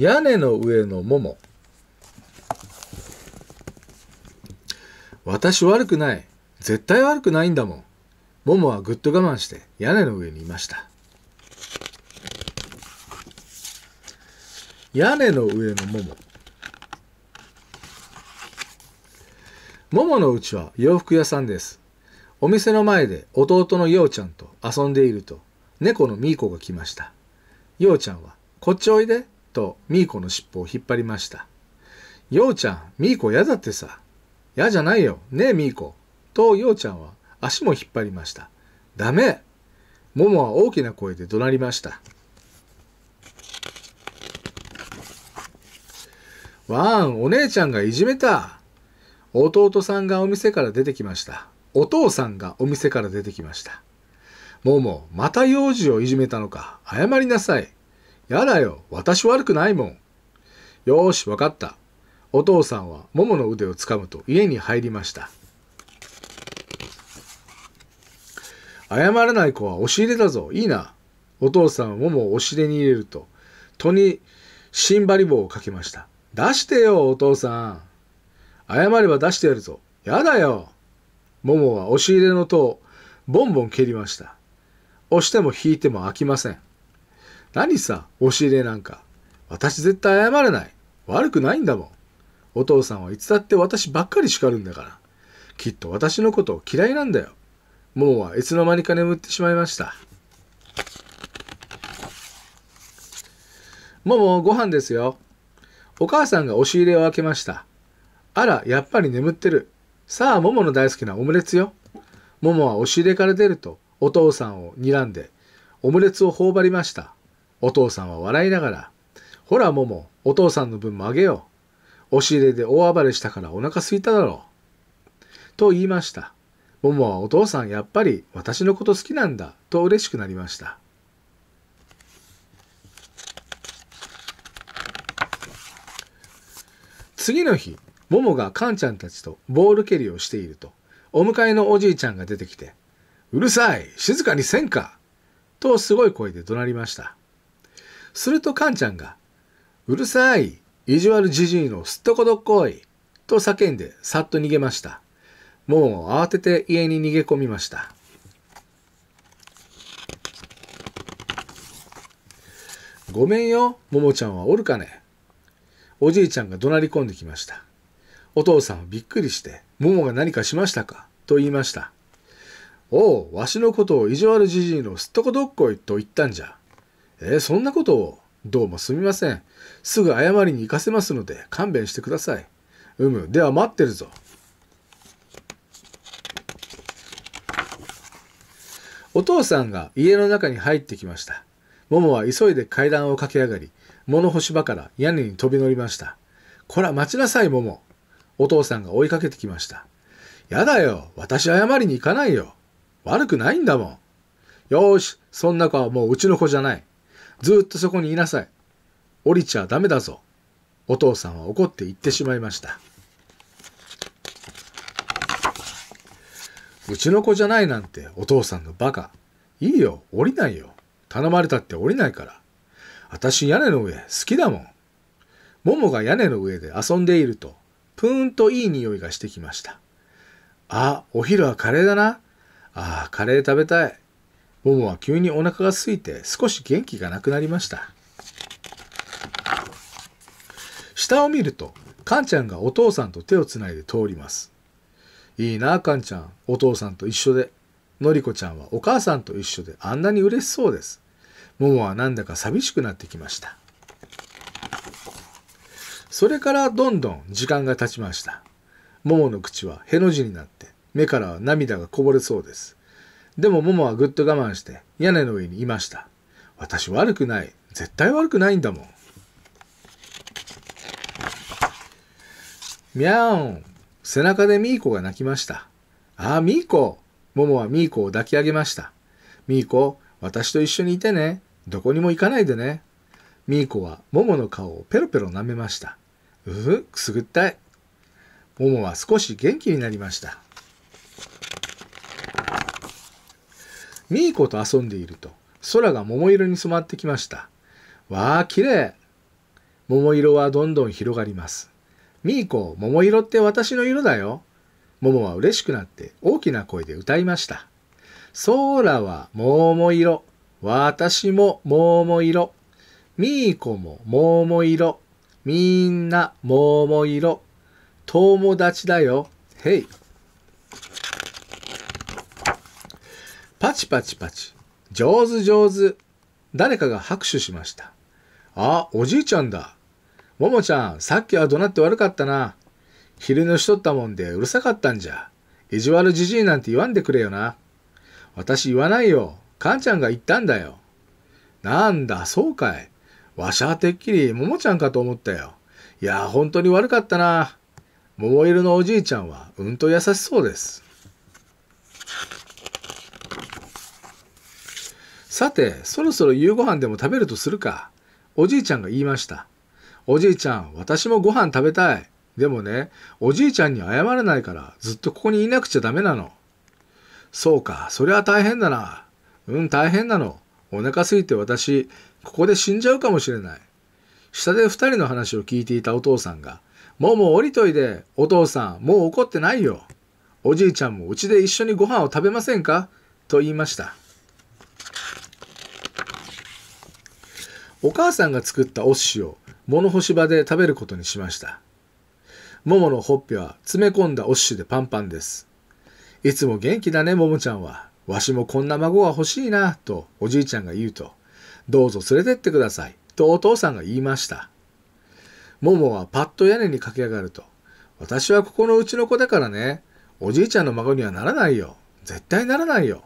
屋根の上の桃。私悪くない。絶対悪くないんだもん。桃はぐっと我慢して屋根の上にいました。屋根の上の桃。桃のうちは洋服屋さんです。お店の前で弟のようちゃんと遊んでいると、猫のミーコが来ました。ようちゃんは、こっちおいでとミーコの尻尾を引っ張りました。ようちゃん、ミーコ嫌だってさ。嫌じゃないよ。ねえ、ミーコ。と、ようちゃんは足も引っ張りました。ダメももは大きな声で怒鳴りました。わーん、お姉ちゃんがいじめた。弟さんがお店から出てきました。お父さんがお店から出てきました。もも、また幼児をいじめたのか。謝りなさい。やだよ。私悪くないもん。よーし、わかった。お父さんはももの腕をつかむと家に入りました。謝らない子は押し入れだぞ。いいな。お父さんはももを押し入れに入れると、戸に新張り棒をかけました。出してよ、お父さん。謝れば出してやるぞ。やだよ。ももは押し入れの戸をボンボン蹴りました。押しても引いても飽きません。何さ、押し入れなんか。私絶対謝れない。悪くないんだもん。お父さんはいつだって私ばっかり叱るんだから。きっと私のこと嫌いなんだよ。もうはいつの間にか眠ってしまいました。もも、ご飯ですよ。お母さんが押し入れを開けました。あら、やっぱり眠ってる。さあ、ももの大好きなオムレツよ。ももは押し入れから出ると、お父さんを睨んで、オムレツを頬張りました。お父さんは笑いながら、ほら、もも、お父さんの分もあげよう。押し入れで大暴れしたからお腹すいただろう。と言いました。ももはお父さんやっぱり私のこと好きなんだと嬉しくなりました。次の日、ももがカンちゃんたちとボール蹴りをしていると、お迎えのおじいちゃんが出てきて、うるさい静かにせんかとすごい声で怒鳴りました。するとカンちゃんが、うるさい意地悪じじいのすっとこどっこいと叫んでさっと逃げました。もう慌てて家に逃げ込みました。ごめんよ、ももちゃんはおるかね。おじいちゃんが怒鳴り込んできました。お父さんはびっくりして、ももが何かしましたかと言いました。おう、わしのことを意地悪じじいのすっとこどっこいと言ったんじゃ。えー、そんなことを。どうもすみません。すぐ謝りに行かせますので、勘弁してください。うむ、では待ってるぞ。お父さんが家の中に入ってきました。ももは急いで階段を駆け上がり、物干し場から屋根に飛び乗りました。こら、待ちなさい、もも。お父さんが追いかけてきました。やだよ、私謝りに行かないよ。悪くないんだもん。よーし、そんな子はもううちの子じゃない。ずっとそこにいなさい。降りちゃダメだぞ。お父さんは怒って言ってしまいました。うちの子じゃないなんてお父さんのバカ。いいよ、降りないよ。頼まれたって降りないから。私屋根の上好きだもん。ももが屋根の上で遊んでいると、ぷーんといい匂いがしてきました。あ、お昼はカレーだな。ああ、カレー食べたい。ボボは急にお腹が空いて少し元気がなくなりました。下を見ると、カンちゃんがお父さんと手をつないで通ります。いいなあ、カンちゃん。お父さんと一緒で。のりこちゃんはお母さんと一緒であんなに嬉しそうです。ももはなんだか寂しくなってきました。それからどんどん時間が経ちました。ももの口はへの字になって、目からは涙がこぼれそうです。でもももはぐっと我慢して屋根の上にいました。私悪くない。絶対悪くないんだもん。みゃーん。背中でミーコが泣きました。ああ、ミーコ。ももはミーコを抱き上げました。ミーコ、私と一緒にいてね。どこにも行かないでね。ミーコはももの顔をペロペロ舐めました。うふ、くすぐったい。ももは少し元気になりました。ミーコと遊んでいると、空が桃色に染まってきました。わあ、綺麗桃色はどんどん広がります。ミーコ、桃色って私の色だよ。桃は嬉しくなって大きな声で歌いました。空は桃色。私も桃色。ミーコも桃色。みんな桃色。友達だよ。へい。パチパチパチ。上手上手。誰かが拍手しました。あ、おじいちゃんだ。ももちゃん、さっきは怒鳴って悪かったな。昼寝しとったもんでうるさかったんじゃ。意地悪じじいなんて言わんでくれよな。私言わないよ。かんちゃんが言ったんだよ。なんだ、そうかい。わしゃてっきりももちゃんかと思ったよ。いや、本当に悪かったな。桃色のおじいちゃんはうんと優しそうです。さて、そろそろ夕ご飯でも食べるとするか。おじいちゃんが言いました。おじいちゃん、私もご飯食べたい。でもね、おじいちゃんに謝れないからずっとここにいなくちゃダメなの。そうか、そりゃ大変だな。うん、大変なの。お腹すいて私、ここで死んじゃうかもしれない。下で二人の話を聞いていたお父さんが、もうもう降りといで、お父さん、もう怒ってないよ。おじいちゃんもうちで一緒にご飯を食べませんかと言いました。お母さんが作ったお寿司を物干し場で食べることにしました。もものほっぺは詰め込んだお寿司でパンパンです。いつも元気だね、ももちゃんは。わしもこんな孫が欲しいな、とおじいちゃんが言うと、どうぞ連れてってください、とお父さんが言いました。ももはパッと屋根に駆け上がると、私はここのうちの子だからね、おじいちゃんの孫にはならないよ。絶対ならないよ。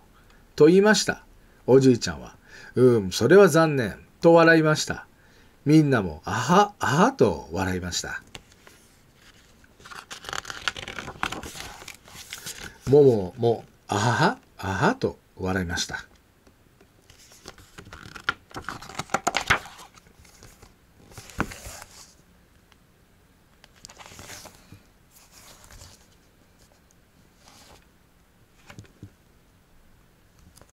と言いました。おじいちゃんは、うん、それは残念。と笑いました。みんなも、あは、あはと笑いました。ももも、あはあはと笑いました。